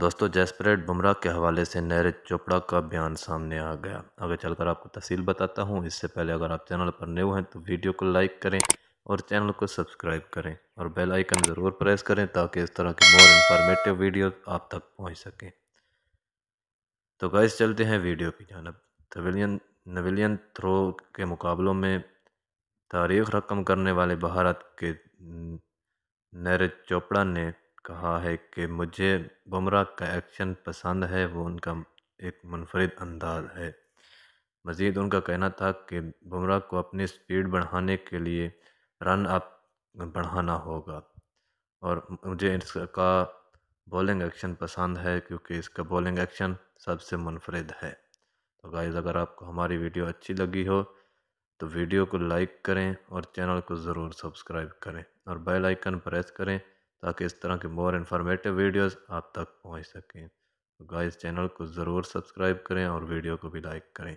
दोस्तों जैसप्रेट बुमराह के हवाले से नैरज चोपड़ा का बयान सामने आ गया आगे चलकर आपको तफसील बताता हूँ इससे पहले अगर आप चैनल पर न्यू हैं तो वीडियो को लाइक करें और चैनल को सब्सक्राइब करें और बेल आइकन ज़रूर प्रेस करें ताकि इस तरह के मोर इन्फॉर्मेटिव वीडियो आप तक पहुँच सकें तो गैस चलते हैं वीडियो की जानब तविलियन नविलियन थ्रो के मुकाबलों में तारीख रकम करने वाले भारत के नैरज चोपड़ा ने कहा है कि मुझे बुमराह का एक्शन पसंद है वो उनका एक मुनफरद अंदाज़ है मज़ीद उनका कहना था कि बुमराह को अपनी स्पीड बढ़ाने के लिए रन अप बढ़ाना होगा और मुझे इसका बॉलिंग एक्शन पसंद है क्योंकि इसका बॉलिंग एक्शन सबसे मुनफरद है तो गाइज़ अगर आपको हमारी वीडियो अच्छी लगी हो तो वीडियो को लाइक करें और चैनल को ज़रूर सब्सक्राइब करें और बेल आइकन प्रेस करें ताकि इस तरह के मोर इन्फॉर्मेटिव वीडियोस आप तक पहुंच सकें तो गाइस चैनल को ज़रूर सब्सक्राइब करें और वीडियो को भी लाइक करें